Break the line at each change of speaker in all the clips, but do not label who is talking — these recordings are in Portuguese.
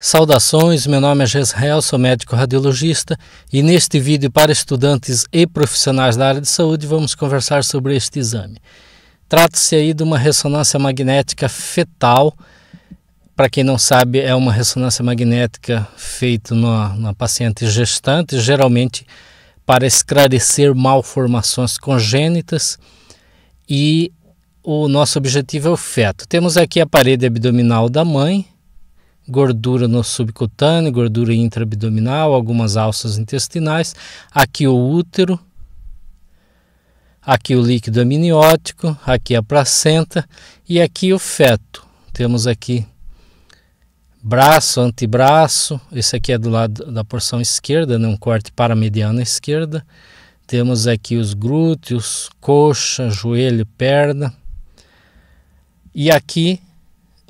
Saudações, meu nome é Gesrael, sou médico radiologista e neste vídeo para estudantes e profissionais da área de saúde vamos conversar sobre este exame. Trata-se aí de uma ressonância magnética fetal. Para quem não sabe, é uma ressonância magnética feita na, na paciente gestante, geralmente para esclarecer malformações congênitas e o nosso objetivo é o feto. Temos aqui a parede abdominal da mãe, gordura no subcutâneo, gordura intraabdominal, algumas alças intestinais, aqui o útero, aqui o líquido amniótico, aqui a placenta e aqui o feto. Temos aqui braço, antebraço, esse aqui é do lado da porção esquerda, né? um corte para a mediana esquerda. Temos aqui os glúteos, coxa, joelho, perna. E aqui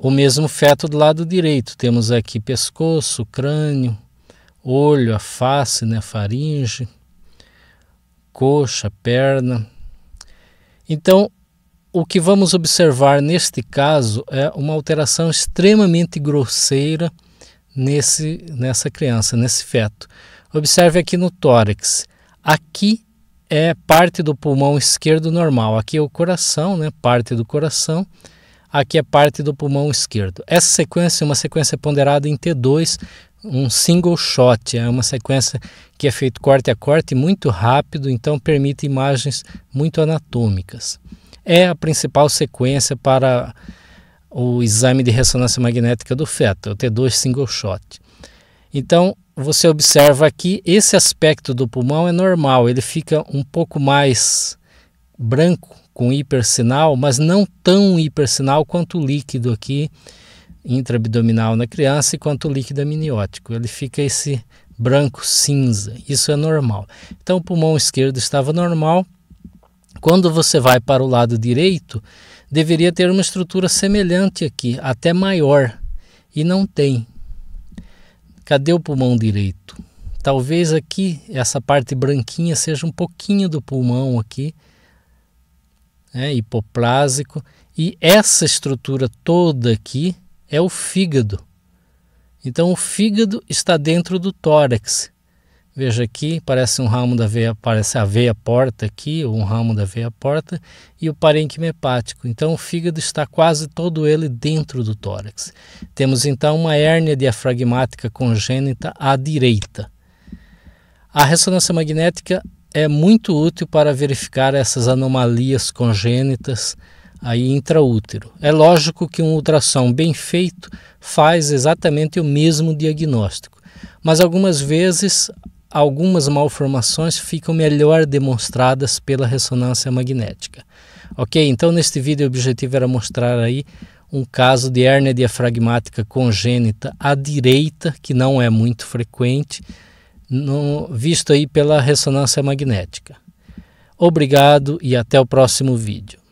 o mesmo feto do lado direito, temos aqui pescoço, crânio, olho, a face, né, faringe, coxa, perna. Então, o que vamos observar neste caso é uma alteração extremamente grosseira nesse, nessa criança, nesse feto. Observe aqui no tórax. Aqui é parte do pulmão esquerdo normal, aqui é o coração, né? parte do coração aqui é parte do pulmão esquerdo. Essa sequência é uma sequência ponderada em T2, um single shot, é uma sequência que é feito corte a corte muito rápido, então permite imagens muito anatômicas. É a principal sequência para o exame de ressonância magnética do feto, o T2 single shot. Então, você observa aqui, esse aspecto do pulmão é normal, ele fica um pouco mais branco com hipersinal, mas não tão hipersinal quanto o líquido aqui intraabdominal na criança e quanto o líquido amniótico. Ele fica esse branco cinza. Isso é normal. Então o pulmão esquerdo estava normal. Quando você vai para o lado direito, deveria ter uma estrutura semelhante aqui, até maior, e não tem. Cadê o pulmão direito? Talvez aqui essa parte branquinha seja um pouquinho do pulmão aqui, né, hipoplásico, e essa estrutura toda aqui é o fígado. Então, o fígado está dentro do tórax. Veja aqui, parece um ramo da veia, parece a veia porta aqui, ou um ramo da veia porta, e o parênquima hepático. Então, o fígado está quase todo ele dentro do tórax. Temos então uma hérnia diafragmática congênita à direita. A ressonância magnética é muito útil para verificar essas anomalias congênitas aí intraútero. É lógico que um ultrassom bem feito faz exatamente o mesmo diagnóstico, mas algumas vezes algumas malformações ficam melhor demonstradas pela ressonância magnética. Ok, então neste vídeo o objetivo era mostrar aí um caso de hérnia diafragmática congênita à direita, que não é muito frequente, no, visto aí pela ressonância magnética. Obrigado e até o próximo vídeo.